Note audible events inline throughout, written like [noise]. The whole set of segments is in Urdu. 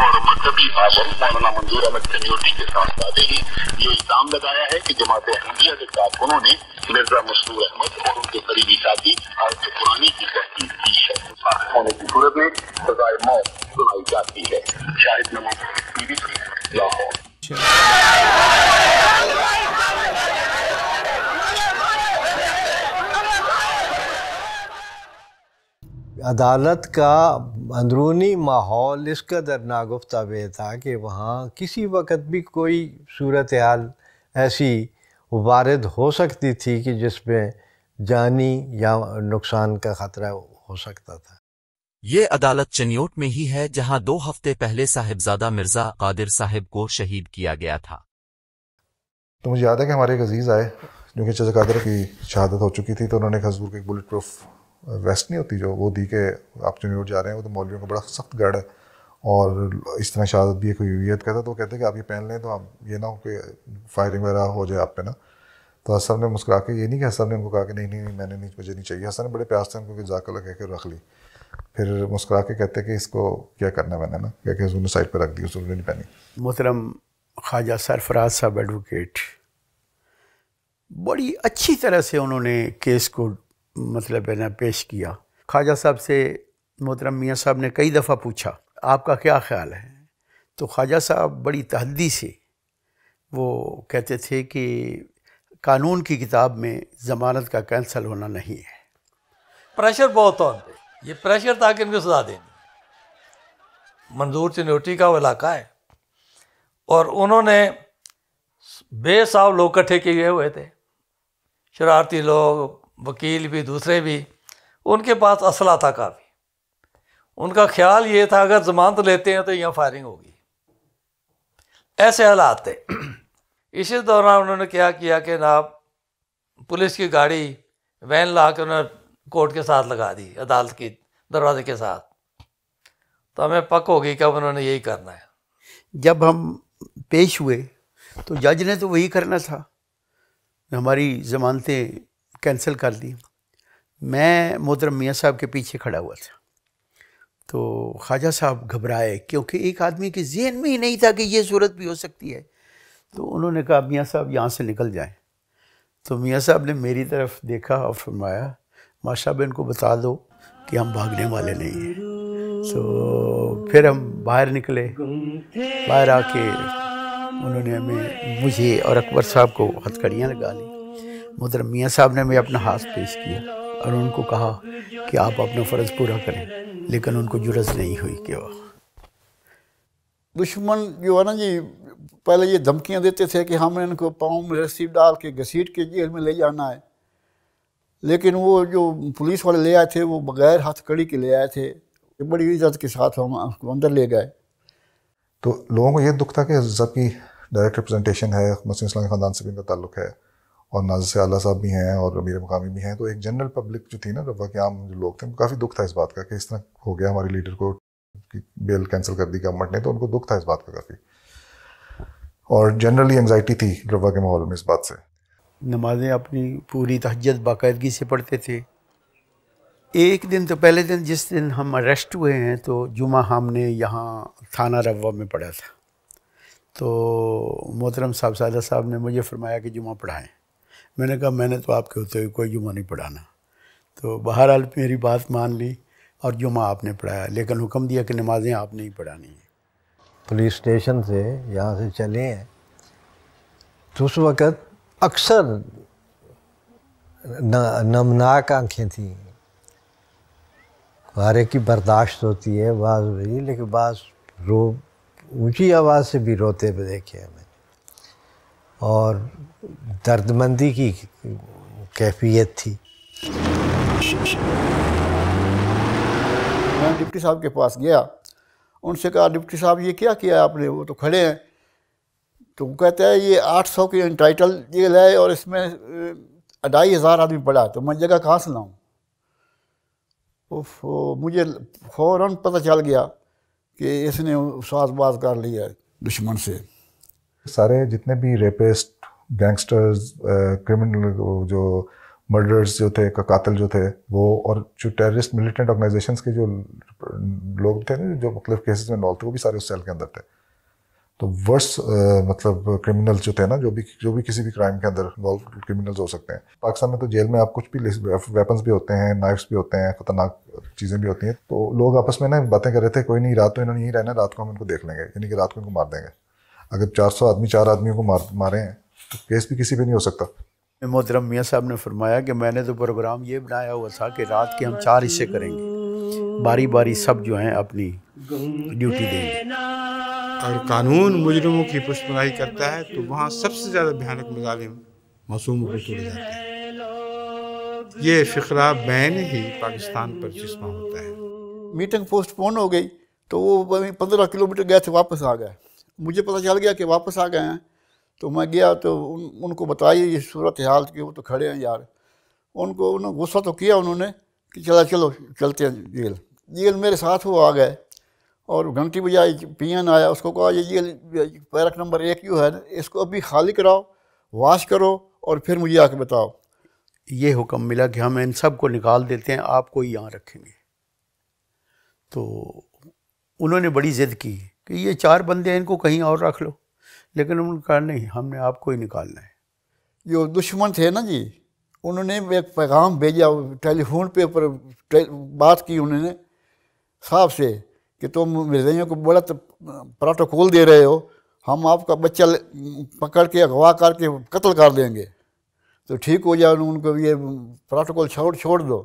اور مذہبی مولانا منظور احمد کے ساتھ یہ الزام لگایا ہے کہ جماعت احمدیہ کے ساتھ انہوں نے مرزا مسرور احمد اور ان کے قریبی ساتھی آج پرانی کی تحقیق کی ہے ہونے کی صورت میں سزائے موت سنائی جاتی ہے شاہد نماز لاہور عدالت کا اندرونی ماحول اس قدر ناگفتہ بے تھا کہ وہاں کسی وقت بھی کوئی صورتحال ایسی وارد ہو سکتی تھی کہ جس میں جانی یا نقصان کا خطرہ ہو سکتا تھا یہ عدالت چنیوٹ میں ہی ہے جہاں دو ہفتے پہلے صاحبزادہ مرزا قادر صاحب کو شہید کیا گیا تھا تو مجھے یاد ہے کہ ہمارے ایک عزیز آئے جو کہ چزا قادر کی شہادت ہو چکی تھی تو انہوں نے ایک حضور کے پروف ریسٹ نہیں ہوتی جو وہ دی کہ آپ چنی جا رہے ہیں وہ تو مولویوں کا بڑا سخت گڑھ ہے اور اس طرح شہادت بھی کوئی کہتا تو وہ کہتے ہیں کہ آپ یہ پہن لیں تو آپ یہ نہ ہو کہ فائرنگ وغیرہ ہو جائے آپ پہ نا تو حسن نے مسکرا کے یہ نہیں کہ حسن نے ان کو کہا کہ نہیں نہیں میں نے نہیں مجھے نہیں چاہیے حسن نے بڑے پیاس سے ان کو کہ ذاکر کہہ کے رکھ لی پھر مسکرا کے کہتے ہیں کہ اس کو کیا کرنا ہے میں نے نا کیا کہ اس نے سائڈ پہ رکھ دی اس نے نہیں پہنی محترم خواجہ سرفراز صاحب ایڈوکیٹ بڑی اچھی طرح سے انہوں نے کیس کو مطلب ہے نا پیش کیا خواجہ صاحب سے محترم میاں صاحب نے کئی دفعہ پوچھا آپ کا کیا خیال ہے تو خواجہ صاحب بڑی تحدی سے وہ کہتے تھے کہ قانون کی کتاب میں ضمانت کا کینسل ہونا نہیں ہے پریشر بہت اور یہ پریشر تاکہ ان کو سزا دیں منظور چنوٹی کا وہ علاقہ ہے اور انہوں نے بے ساؤ لوگ کٹھے کیے ہوئے تھے شرارتی لوگ وکیل بھی دوسرے بھی ان کے پاس اسلحہ تھا کافی ان کا خیال یہ تھا اگر ضمانت لیتے ہیں تو یہاں فائرنگ ہوگی ایسے حالات تھے اسی دوران انہوں نے کیا کیا کہ جناب پولیس کی گاڑی وین لا کے انہوں نے کورٹ کے ساتھ لگا دی عدالت کی دروازے کے ساتھ تو ہمیں پک ہوگی کہ اب انہوں نے یہی کرنا ہے جب ہم پیش ہوئے تو جج نے تو وہی کرنا تھا ہماری ضمانتیں کینسل کر دی میں محترم میاں صاحب کے پیچھے کھڑا ہوا تھا تو خواجہ صاحب گھبرائے کیونکہ ایک آدمی کے ذہن میں ہی نہیں تھا کہ یہ صورت بھی ہو سکتی ہے تو انہوں نے کہا میاں صاحب یہاں سے نکل جائیں تو میاں صاحب نے میری طرف دیکھا اور فرمایا معاشرا بہن کو بتا دو کہ ہم بھاگنے والے نہیں ہیں تو پھر ہم باہر نکلے باہر آ کے انہوں نے ہمیں مجھے اور اکبر صاحب کو ہتھ کڑیاں لگا لیں مدر میاں صاحب نے میں اپنا ہاتھ پیش کیا اور ان کو کہا کہ آپ اپنا فرض پورا کریں لیکن ان کو جرس نہیں ہوئی دشمن جو ہے نا جی پہلے یہ دھمکیاں دیتے تھے کہ ہم نے ان کو پاؤں میں رسیب ڈال کے گھسیٹ کے جیل میں لے جانا ہے لیکن وہ جو پولیس والے لے آئے تھے وہ بغیر ہاتھ کڑی کے لے آئے تھے بڑی عزت کے ساتھ ہم اندر لے گئے تو لوگوں کو یہ دکھ تھا کہ تعلق ہے اور ناز سے اعلیٰ صاحب بھی ہیں اور امیر مقامی بھی ہیں تو ایک جنرل پبلک جو تھی نا روا کے عام جو لوگ تھے ان کو کافی دکھ تھا اس بات کا کہ اس طرح ہو گیا ہمارے لیڈر کو بیل کینسل کر دی گورنمنٹ نے تو ان کو دکھ تھا اس بات کا کافی اور جنرلی انگزائٹی تھی روا کے ماحول میں اس بات سے نمازیں اپنی پوری تہجد باقاعدگی سے پڑھتے تھے ایک دن تو پہلے دن جس دن ہم اریسٹ ہوئے ہیں تو جمعہ ہم نے یہاں تھانہ روا میں پڑھا تھا تو محترم صاحب سادہ صاحب نے مجھے فرمایا کہ جمعہ پڑھائیں میں نے کہا میں نے تو آپ کے ہوتے ہوئے کوئی جمعہ نہیں پڑھانا تو بہرحال میری بات مان لی اور جمعہ آپ نے پڑھایا لیکن حکم دیا کہ نمازیں آپ نہیں پڑھانی ہیں پولیس اسٹیشن سے یہاں سے چلے ہیں تو اس وقت اکثر نمناک آنکھیں تھیں گارے کی برداشت ہوتی ہے بعض بھی لیکن بعض رو اونچی آواز سے بھی روتے ہوئے دیکھے ہمیں اور درد مندی کیفیت تھی میں ڈپٹی صاحب کے پاس گیا ان سے کہا ڈپٹی صاحب یہ کیا کیا آپ نے وہ تو کھڑے ہیں تو وہ کہتا ہے یہ آٹھ سو کے انٹائٹل یہ لائے اور اس میں اڑھائی ہزار آدمی پڑا تو میں جگہ کہاں سے لاؤں مجھے فوراً پتہ چل گیا کہ اس نے سواد باز کر لیا دشمن سے سارے جتنے بھی ریپسٹ گینگسٹرز کرمنل جو مرڈرز جو تھے قاتل جو تھے وہ اور جو ٹیررسٹ ملیٹنٹ آرگنائزیشنس کے جو لوگ تھے نا جو مختلف کیسز میں انوالو تھے وہ بھی سارے اس سیل کے اندر تھے تو ورس مطلب کرمنل جو تھے نا جو بھی جو بھی کسی بھی کرائم کے اندر انوالو کرمنلز ہو سکتے ہیں پاکستان میں تو جیل میں آپ کچھ بھی ویپنس بھی ہوتے ہیں نائفس بھی ہوتے ہیں خطرناک چیزیں بھی ہوتی ہیں تو لوگ آپس میں نا باتیں کر رہے تھے کوئی نہیں رات تو انہوں نے یہی رہنا رات کو ہم ان کو دیکھ لیں گے یعنی کہ رات کو ان کو مار دیں گے اگر چار سو آدمی چار آدمیوں کو مارے ہیں تو کیس بھی کسی پہ نہیں ہو سکتا محترم میاں صاحب نے فرمایا کہ میں نے تو پروگرام یہ بنایا ہوا تھا کہ رات کے ہم چار حصے کریں گے باری باری سب جو ہیں اپنی ڈیوٹی دیں گے اور قانون مجرموں کی پناہی کرتا ہے تو وہاں سب سے زیادہ بھیانک مظالم موسوم کو ٹوٹ جاتے ہیں یہ فقرہ بین ہی پاکستان پر جسمہ ہوتا ہے میٹنگ پوسٹ پون ہو گئی تو وہ پندرہ کلومیٹر گئے تھے واپس آ گئے مجھے پتہ چل گیا کہ واپس آ گئے ہیں تو میں گیا تو ان ان کو بتائیے یہ صورت حال کہ وہ تو کھڑے ہیں یار ان کو انہوں غصہ تو کیا انہوں نے کہ چلا چلو چلتے ہیں جیل جیل میرے ساتھ وہ آ گئے اور گھنٹی بجائے پی این آیا اس کو کہا یہ جیل پیرک نمبر ایک یو ہے ہے اس کو ابھی خالی کراؤ واش کرو اور پھر مجھے آ کے بتاؤ یہ حکم ملا کہ ہم ان سب کو نکال دیتے ہیں آپ کو یہاں رکھیں گے تو انہوں نے بڑی ضد کی کہ یہ چار بندے ان کو کہیں اور رکھ لو لیکن انہوں نے کہا نہیں ہم نے آپ کو ہی نکالنا ہے جو دشمن تھے نا جی انہوں نے ایک پیغام بھیجا ٹیلی فون پہ پر بات کی انہوں نے صاحب سے کہ تم مرزیوں کو بڑا پروٹوکول دے رہے ہو ہم آپ کا بچہ پکڑ کے اغوا کر کے قتل کر دیں گے تو ٹھیک ہو جائے ان کو یہ پروٹوکول چھوڑ چھوڑ دو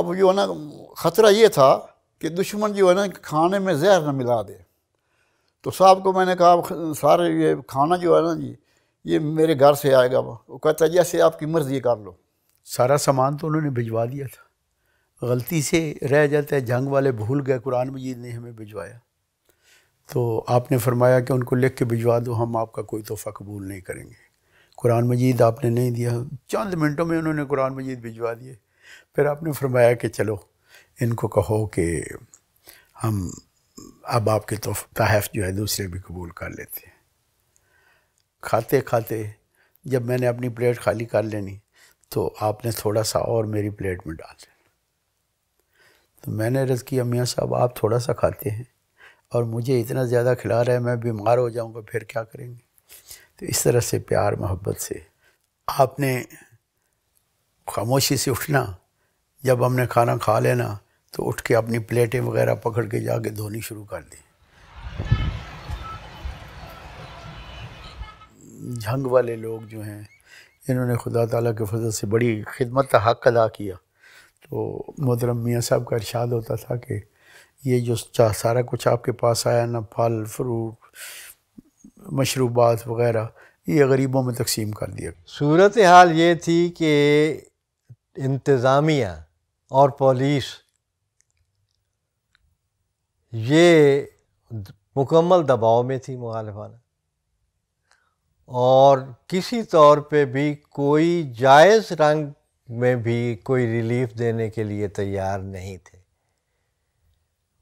اب جو ہے نا خطرہ یہ تھا کہ دشمن جو ہے نا کھانے میں زہر نہ ملا دے تو صاحب کو میں نے کہا سارے یہ کھانا جو ہے نا جی یہ میرے گھر سے آئے گا وہ کہتا جیسے جی، آپ کی مرضی کر لو سارا سامان تو انہوں نے بھجوا دیا تھا غلطی سے رہ جاتا ہے جنگ والے بھول گئے قرآن مجید نے ہمیں بھجوایا تو آپ نے فرمایا کہ ان کو لکھ کے بھجوا دو ہم آپ کا کوئی تحفہ قبول نہیں کریں گے قرآن مجید آپ نے نہیں دیا چند منٹوں میں انہوں نے قرآن مجید بھجوا دیے پھر آپ نے فرمایا کہ چلو ان کو کہو کہ ہم اب آپ کے تحف جو ہے دوسرے بھی قبول کر لیتے ہیں کھاتے کھاتے جب میں نے اپنی پلیٹ خالی کر لینی تو آپ نے تھوڑا سا اور میری پلیٹ میں ڈال لینا تو میں نے رض کیا میاں صاحب آپ تھوڑا سا کھاتے ہیں اور مجھے اتنا زیادہ کھلا رہے میں بیمار ہو جاؤں گا پھر کیا کریں گے تو اس طرح سے پیار محبت سے آپ نے خاموشی سے اٹھنا جب ہم نے کھانا کھا لینا تو اٹھ کے اپنی پلیٹیں وغیرہ پکڑ کے جا کے دھونی شروع کر دی جھنگ والے لوگ جو ہیں انہوں نے خدا تعالیٰ کے فضل سے بڑی خدمت کا حق ادا کیا تو میاں صاحب کا ارشاد ہوتا تھا کہ یہ جو سارا کچھ آپ کے پاس آیا نا پھل فروٹ مشروبات وغیرہ یہ غریبوں میں تقسیم کر دیا صورت حال یہ تھی کہ انتظامیہ اور پولیس یہ مکمل دباؤ میں تھی مغالفانہ اور کسی طور پہ بھی کوئی جائز رنگ میں بھی کوئی ریلیف دینے کے لیے تیار نہیں تھے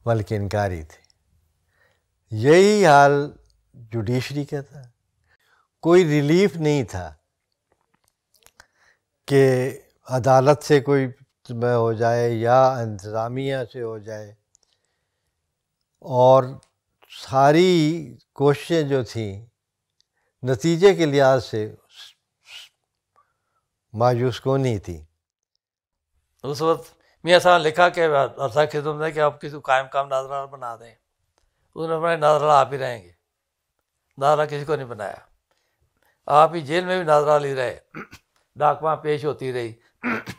بلکہ انکاری تھے یہی حال جوڈیشری کا تھا کوئی ریلیف نہیں تھا کہ عدالت سے کوئی میں ہو جائے یا انتظامیہ سے ہو جائے اور ساری کوششیں جو تھیں نتیجے کے لحاظ سے مایوس کو نہیں تھی اس وقت میں ایسا لکھا کہ عرصہ خدم نے کہ آپ کسی کو قائم کام ناظرہ بنا دیں اس نے اپنے ناظرہ آپ ہی رہیں گے ناظرہ کسی کو نہیں بنایا آپ ہی جیل میں بھی ناظرہ لی رہے [clears throat] ڈاکمہ پیش ہوتی رہی [clears throat]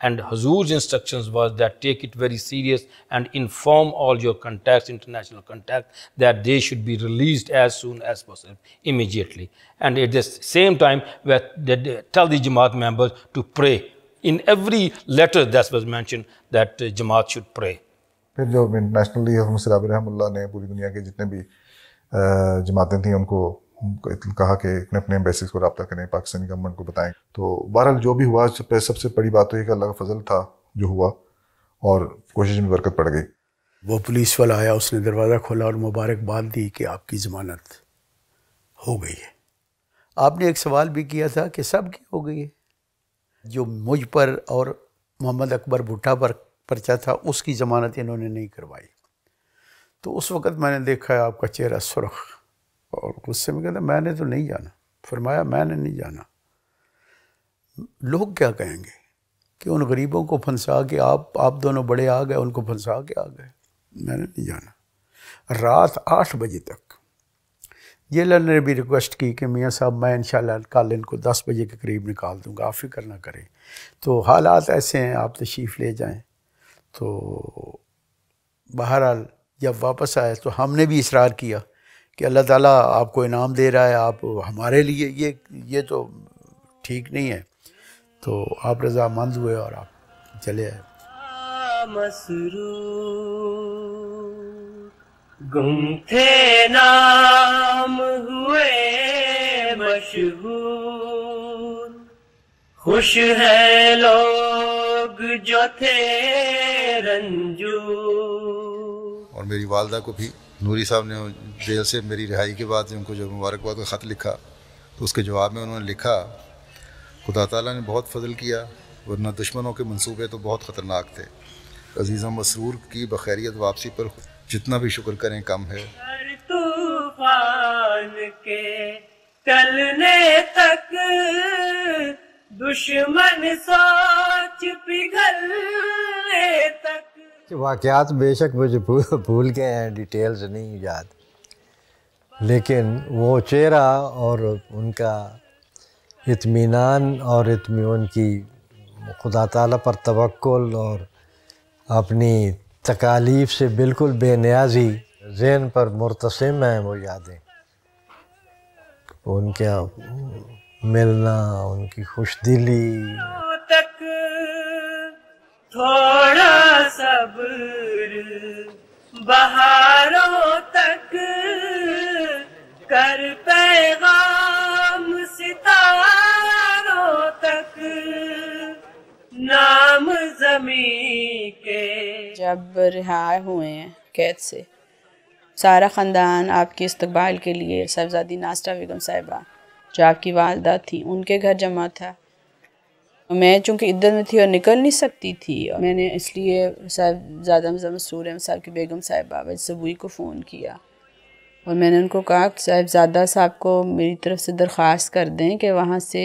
and Hazur's instructions was that take it very serious and inform all your contacts, international contacts, that they should be released as soon as possible, immediately. And at the same time, that tell the Jamaat members to pray. In every letter that was mentioned that uh, Jamaat should pray. फिर जो इंटरनेशनल सरब रहमुल्ला ने पूरी दुनिया के जितने भी जमातें uh, थीं کہا کہ اپنے امبیسیز کو رابطہ کریں پاکستانی گورنمنٹ کو بتائیں تو بہرحال جو بھی ہوا سب سے بڑی بات تو اللہ کا فضل تھا جو ہوا اور کوشش میں برکت پڑ گئی وہ پولیس والا آیا اس نے دروازہ کھولا اور مبارکباد دی کہ آپ کی ضمانت ہو گئی ہے آپ نے ایک سوال بھی کیا تھا کہ سب کی ہو گئی ہے جو مجھ پر اور محمد اکبر بھٹا پر پرچہ تھا اس کی ضمانت انہوں نے نہیں کروائی تو اس وقت میں نے دیکھا ہے آپ کا چہرہ سرخ اور غصے میں کہتا میں نے تو نہیں جانا فرمایا میں نے نہیں جانا لوگ کیا کہیں گے کہ ان غریبوں کو پھنسا کے آپ آپ دونوں بڑے آ گئے ان کو پھنسا کے آ گئے میں نے نہیں جانا رات آٹھ بجے تک جیلر نے بھی ریکویسٹ کی کہ میاں صاحب میں انشاءاللہ شاء کل ان کو دس بجے کے قریب نکال دوں گا آپ فکر نہ کریں تو حالات ایسے ہیں آپ تشریف لے جائیں تو بہرحال جب واپس آئے تو ہم نے بھی اصرار کیا کہ اللہ تعالیٰ آپ کو انعام دے رہا ہے آپ ہمارے لیے یہ یہ تو ٹھیک نہیں ہے تو آپ رضا مند ہوئے اور آپ چلے مسرو تھے نام ہوئے مشہور خوش ہے لوگ جو تھے رنجو اور میری والدہ کو بھی نوری صاحب نے جیل سے میری رہائی کے بعد ان کو جو مبارکباد کا خط لکھا تو اس کے جواب میں انہوں نے لکھا خدا تعالیٰ نے بہت فضل کیا ورنہ دشمنوں کے منصوبے تو بہت خطرناک تھے و مسرور کی بخیریت واپسی پر جتنا بھی شکر کریں کم ہے دشمن سوچ تک واقعات بے شک مجھے بھول گئے ہیں ڈیٹیلز نہیں یاد لیکن وہ چہرہ اور ان کا اطمینان اور اطمینان کی خدا تعالیٰ پر توکل اور اپنی تکالیف سے بالکل بے نیازی ذہن پر مرتسم ہیں وہ یادیں ان کا ملنا ان کی خوش دلی تھوڑا صبر بہاروں تک کر پیغام ستاروں تک نام زمین کے جب رہا ہوئے ہیں قید سے سارا خاندان آپ کے استقبال کے لیے صاحبزادی ناسٹا ویگم صاحبہ جو آپ کی والدہ تھی ان کے گھر جمع تھا میں چونکہ عدت ادھر میں تھی اور نکل نہیں سکتی تھی اور میں نے اس لیے صاحب زیادہ مزہ احمد صاحب کی بیگم صاحب باب صبوئی کو فون کیا اور میں نے ان کو کہا کہ صاحب زادہ صاحب کو میری طرف سے درخواست کر دیں کہ وہاں سے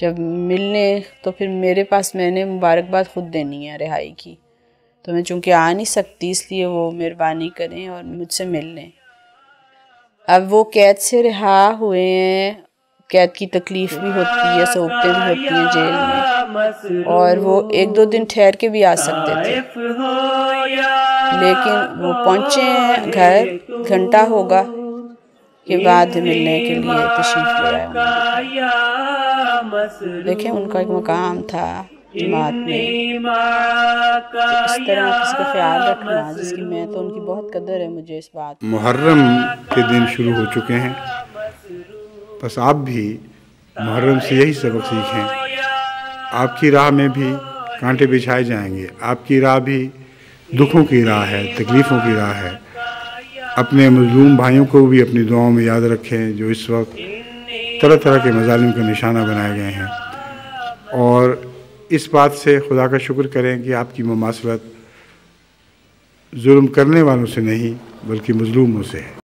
جب ملنے تو پھر میرے پاس میں نے مبارکباد خود دینی ہے رہائی کی تو میں چونکہ آ نہیں سکتی اس لیے وہ مہربانی کریں اور مجھ سے مل لیں اب وہ قید سے رہا ہوئے ہیں قید کی تکلیف بھی ہوتی ہے سوپتے بھی ہوتی ہیں جیل میں اور وہ ایک دو دن ٹھہر کے بھی آ سکتے تھے لیکن وہ پہنچے ہیں گھر گھنٹہ ہوگا کہ بعد ملنے کے لیے تشریف دیکھیں ان کا ایک مقام تھا جماعت میں اس کا خیال رکھنا جس کی میں تو ان کی بہت قدر ہے مجھے اس بات محرم کے دن شروع ہو چکے ہیں بس آپ بھی محرم سے یہی سبق سیکھیں آپ کی راہ میں بھی کانٹے بچھائے جائیں گے آپ کی راہ بھی دکھوں کی راہ ہے تکلیفوں کی راہ ہے اپنے مظلوم بھائیوں کو بھی اپنی دعاؤں میں یاد رکھیں جو اس وقت طرح طرح کے مظالم کا نشانہ بنائے گئے ہیں اور اس بات سے خدا کا شکر کریں کہ آپ کی مماثلت ظلم کرنے والوں سے نہیں بلکہ مظلوموں سے ہے